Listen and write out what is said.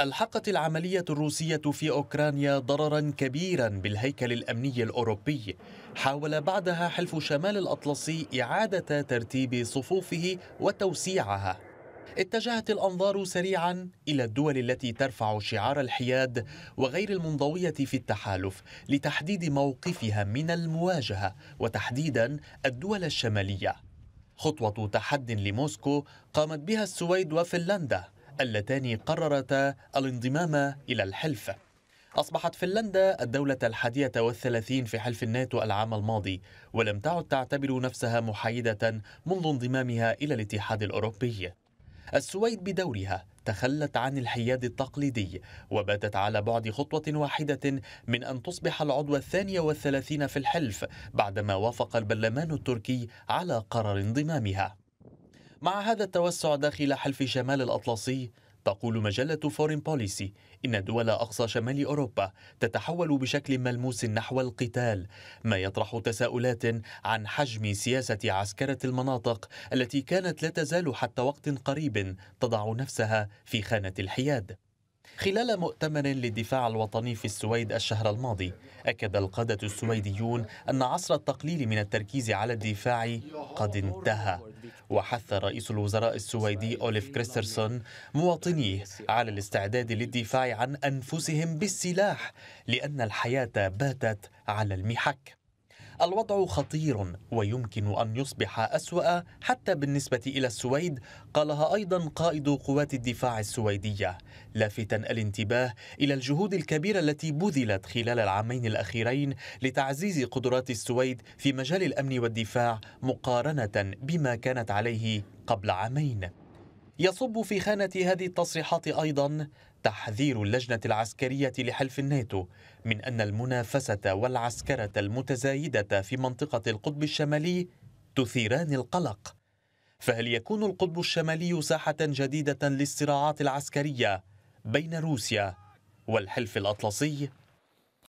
ألحقت العملية الروسية في أوكرانيا ضررا كبيرا بالهيكل الأمني الأوروبي حاول بعدها حلف شمال الأطلسي إعادة ترتيب صفوفه وتوسيعها اتجهت الأنظار سريعا إلى الدول التي ترفع شعار الحياد وغير المنضوية في التحالف لتحديد موقفها من المواجهة وتحديدا الدول الشمالية خطوة تحد لموسكو قامت بها السويد وفنلندا اللتان قررتا الانضمام إلى الحلف أصبحت فنلندا الدولة الحادية والثلاثين في حلف الناتو العام الماضي ولم تعد تعتبر نفسها محايدة منذ انضمامها إلى الاتحاد الأوروبي السويد بدورها تخلت عن الحياد التقليدي وباتت على بعد خطوة واحدة من أن تصبح العضو الثاني والثلاثين في الحلف بعدما وافق البرلمان التركي على قرار انضمامها مع هذا التوسع داخل حلف شمال الأطلسي تقول مجلة فورين بوليسي إن دول أقصى شمال أوروبا تتحول بشكل ملموس نحو القتال ما يطرح تساؤلات عن حجم سياسة عسكرة المناطق التي كانت لا تزال حتى وقت قريب تضع نفسها في خانة الحياد خلال مؤتمر للدفاع الوطني في السويد الشهر الماضي أكد القادة السويديون أن عصر التقليل من التركيز على الدفاع قد انتهى وحث رئيس الوزراء السويدي أوليف كريسترسون مواطنيه على الاستعداد للدفاع عن أنفسهم بالسلاح لأن الحياة باتت على المحك الوضع خطير ويمكن أن يصبح أسوأ حتى بالنسبة إلى السويد قالها أيضا قائد قوات الدفاع السويدية لافتا الانتباه إلى الجهود الكبيرة التي بذلت خلال العامين الأخيرين لتعزيز قدرات السويد في مجال الأمن والدفاع مقارنة بما كانت عليه قبل عامين يصب في خانة هذه التصريحات أيضا تحذير اللجنة العسكرية لحلف الناتو من أن المنافسة والعسكرة المتزايدة في منطقة القطب الشمالي تثيران القلق فهل يكون القطب الشمالي ساحة جديدة للصراعات العسكرية بين روسيا والحلف الأطلسي؟